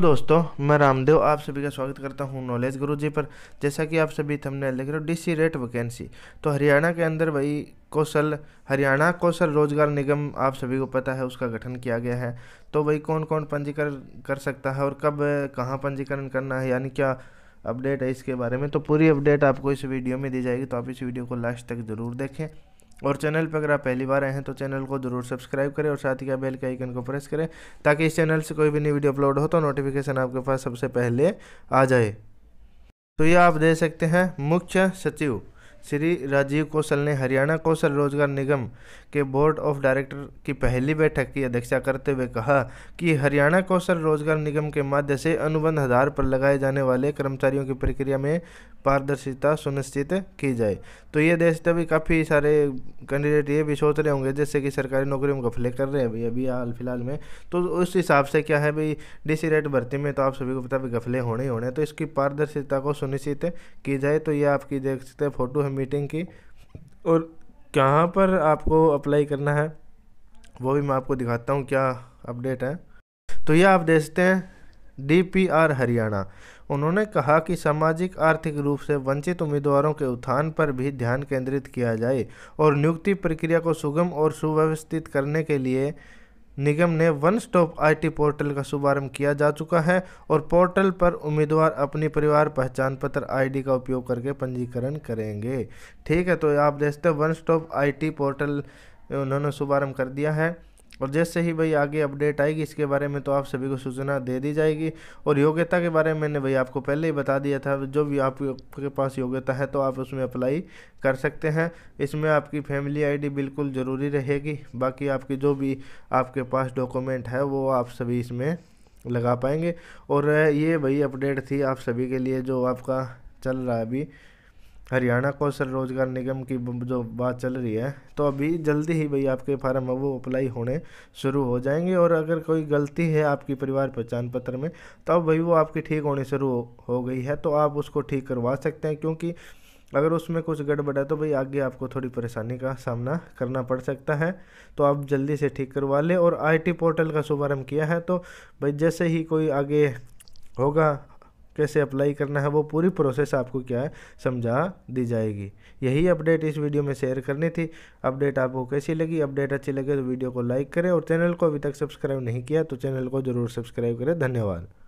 दोस्तों मैं रामदेव आप सभी का स्वागत करता हूं नॉलेज गुरु जी पर जैसा कि आप सभी थमने देख रहे हो डीसी रेट वैकेंसी तो हरियाणा के अंदर वही कौशल हरियाणा कौशल रोजगार निगम आप सभी को पता है उसका गठन किया गया है तो वही कौन कौन पंजीकरण कर सकता है और कब कहाँ पंजीकरण करना है यानी क्या अपडेट है इसके बारे में तो पूरी अपडेट आपको इस वीडियो में दी जाएगी तो आप इस वीडियो को लास्ट तक ज़रूर देखें और चैनल पर अगर आप पहली बार आए हैं तो चैनल को जरूर सब्सक्राइब करें और साथ ही बेल के आइकन को प्रेस करें ताकि इस चैनल से कोई भी नई वीडियो अपलोड हो तो नोटिफिकेशन आपके पास सबसे पहले आ जाए तो ये आप दे सकते हैं मुख्य सचिव श्री राजीव कौशल ने हरियाणा कौशल रोजगार निगम के बोर्ड ऑफ डायरेक्टर की पहली बैठक की अध्यक्षता करते हुए कहा कि हरियाणा कौशल रोजगार निगम के माध्यम से अनुबंध आधार पर लगाए जाने वाले कर्मचारियों की प्रक्रिया में पारदर्शिता सुनिश्चित की जाए तो ये देश अभी काफ़ी सारे कैंडिडेट ये भी सोच रहे होंगे जैसे कि सरकारी नौकरियों में गफले कर रहे हैं अभी अभी हाल फिलहाल में तो उस हिसाब से क्या है भाई डी रेट भर्ती में तो आप सभी को पता भी गफले होने ही होने तो इसकी पारदर्शिता को सुनिश्चित की जाए तो ये आपकी देख सकते फोटो है है मीटिंग की और कहाँ पर आपको अप्लाई करना है वो भी मैं आपको दिखाता हूँ क्या अपडेट है तो ये आप देखते हैं डीपीआर हरियाणा उन्होंने कहा कि सामाजिक आर्थिक रूप से वंचित उम्मीदवारों के उत्थान पर भी ध्यान केंद्रित किया जाए और नियुक्ति प्रक्रिया को सुगम और सुव्यवस्थित करने के लिए निगम ने वन स्टॉप आईटी पोर्टल का शुभारंभ किया जा चुका है और पोर्टल पर उम्मीदवार अपनी परिवार पहचान पत्र आईडी का उपयोग करके पंजीकरण करेंगे ठीक है तो आप देखते हैं वन स्टॉप आईटी पोर्टल उन्होंने शुभारंभ कर दिया है और जैसे ही भाई आगे अपडेट आएगी इसके बारे में तो आप सभी को सूचना दे दी जाएगी और योग्यता के बारे में मैंने भाई आपको पहले ही बता दिया था जो भी आपके पास योग्यता है तो आप उसमें अप्लाई कर सकते हैं इसमें आपकी फैमिली आईडी बिल्कुल ज़रूरी रहेगी बाकी आपकी जो भी आपके पास डॉक्यूमेंट है वो आप सभी इसमें लगा पाएंगे और ये भाई अपडेट थी आप सभी के लिए जो आपका चल रहा है अभी हरियाणा कौशल रोजगार निगम की जो बात चल रही है तो अभी जल्दी ही भाई आपके फार्म वो अप्लाई होने शुरू हो जाएंगे और अगर कोई गलती है आपकी परिवार पहचान पत्र में तो अब भाई वो आपकी ठीक होने शुरू हो गई है तो आप उसको ठीक करवा सकते हैं क्योंकि अगर उसमें कुछ गड़बड़ है तो भाई आगे आपको थोड़ी परेशानी का सामना करना पड़ सकता है तो आप जल्दी से ठीक करवा लें और आईटी पोर्टल का शुभारम्भ किया है तो भाई जैसे ही कोई आगे होगा कैसे अप्लाई करना है वो पूरी प्रोसेस आपको क्या है समझा दी जाएगी यही अपडेट इस वीडियो में शेयर करनी थी अपडेट आपको कैसी लगी अपडेट अच्छी लगे तो वीडियो को लाइक करें और चैनल को अभी तक सब्सक्राइब नहीं किया तो चैनल को ज़रूर सब्सक्राइब करें धन्यवाद